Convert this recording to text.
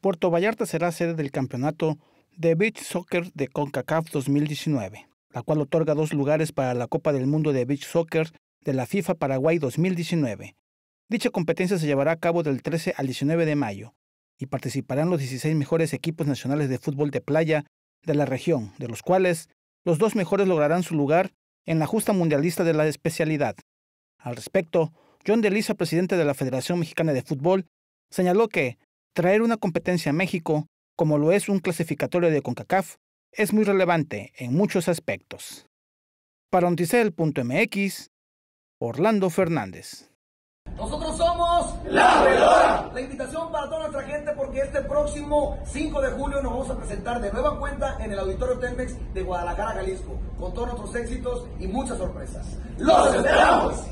Puerto Vallarta será sede del campeonato de Beach Soccer de CONCACAF 2019, la cual otorga dos lugares para la Copa del Mundo de Beach Soccer de la FIFA Paraguay 2019. Dicha competencia se llevará a cabo del 13 al 19 de mayo y participarán los 16 mejores equipos nacionales de fútbol de playa de la región, de los cuales los dos mejores lograrán su lugar en la justa mundialista de la especialidad. Al respecto, John de presidente de la Federación Mexicana de Fútbol, señaló que Traer una competencia a México, como lo es un clasificatorio de CONCACAF, es muy relevante en muchos aspectos. Para Onticel.mx, Orlando Fernández. Nosotros somos La Veladora. La invitación para toda nuestra gente porque este próximo 5 de julio nos vamos a presentar de nueva cuenta en el Auditorio Telmex de Guadalajara, Jalisco, con todos nuestros éxitos y muchas sorpresas. ¡Los esperamos!